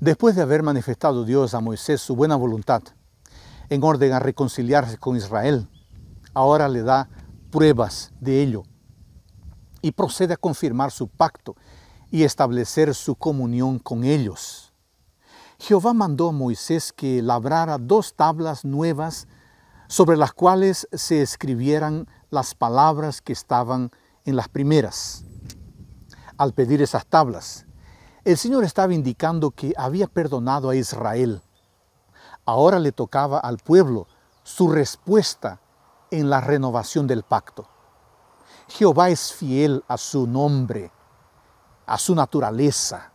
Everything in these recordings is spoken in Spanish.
Después de haber manifestado Dios a Moisés su buena voluntad en orden a reconciliarse con Israel, ahora le da pruebas de ello y procede a confirmar su pacto y establecer su comunión con ellos. Jehová mandó a Moisés que labrara dos tablas nuevas sobre las cuales se escribieran las palabras que estaban en las primeras. Al pedir esas tablas, el Señor estaba indicando que había perdonado a Israel. Ahora le tocaba al pueblo su respuesta en la renovación del pacto. Jehová es fiel a su nombre, a su naturaleza.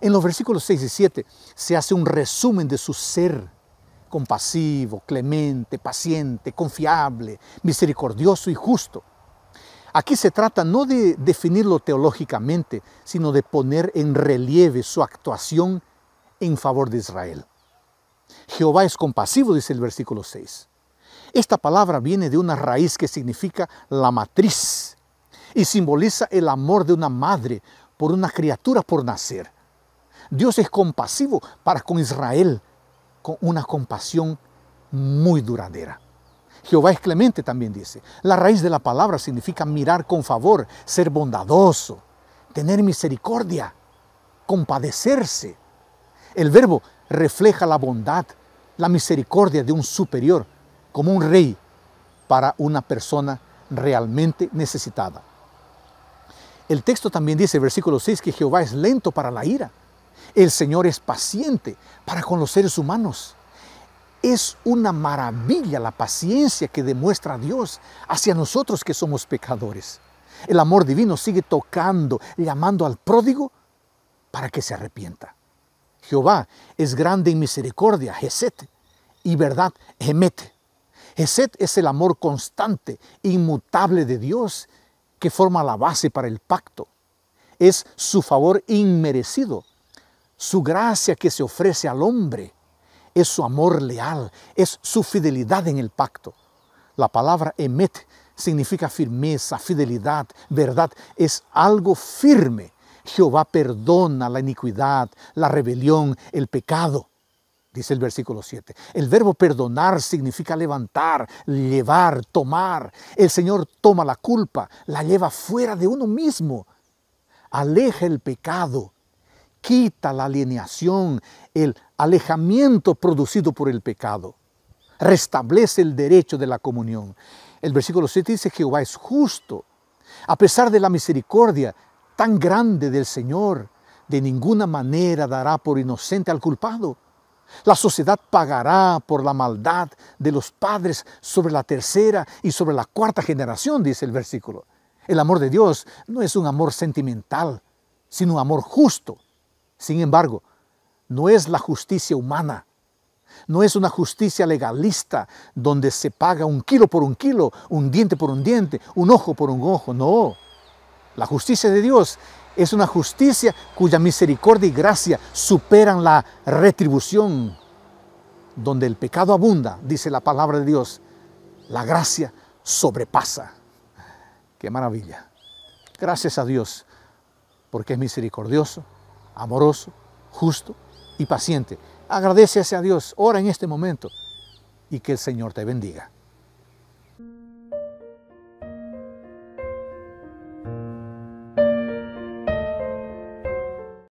En los versículos 6 y 7 se hace un resumen de su ser compasivo, clemente, paciente, confiable, misericordioso y justo. Aquí se trata no de definirlo teológicamente, sino de poner en relieve su actuación en favor de Israel. Jehová es compasivo, dice el versículo 6. Esta palabra viene de una raíz que significa la matriz y simboliza el amor de una madre por una criatura por nacer. Dios es compasivo para con Israel, con una compasión muy duradera. Jehová es clemente, también dice. La raíz de la palabra significa mirar con favor, ser bondadoso, tener misericordia, compadecerse. El verbo refleja la bondad, la misericordia de un superior, como un rey para una persona realmente necesitada. El texto también dice, versículo 6, que Jehová es lento para la ira. El Señor es paciente para con los seres humanos es una maravilla la paciencia que demuestra Dios hacia nosotros que somos pecadores. El amor divino sigue tocando, llamando al pródigo para que se arrepienta. Jehová es grande en misericordia, Geset, y verdad, gemete. Geset es el amor constante, inmutable de Dios que forma la base para el pacto. Es su favor inmerecido, su gracia que se ofrece al hombre es su amor leal, es su fidelidad en el pacto. La palabra emet significa firmeza, fidelidad, verdad, es algo firme. Jehová perdona la iniquidad, la rebelión, el pecado, dice el versículo 7. El verbo perdonar significa levantar, llevar, tomar. El Señor toma la culpa, la lleva fuera de uno mismo, aleja el pecado, quita la alineación, el alejamiento producido por el pecado. Restablece el derecho de la comunión. El versículo 7 dice, Jehová es justo. A pesar de la misericordia tan grande del Señor, de ninguna manera dará por inocente al culpado. La sociedad pagará por la maldad de los padres sobre la tercera y sobre la cuarta generación, dice el versículo. El amor de Dios no es un amor sentimental, sino un amor justo. Sin embargo, no es la justicia humana, no es una justicia legalista donde se paga un kilo por un kilo, un diente por un diente, un ojo por un ojo, no. La justicia de Dios es una justicia cuya misericordia y gracia superan la retribución. Donde el pecado abunda, dice la palabra de Dios, la gracia sobrepasa. Qué maravilla. Gracias a Dios, porque es misericordioso, amoroso, justo y paciente. agradece a Dios, ora en este momento y que el Señor te bendiga.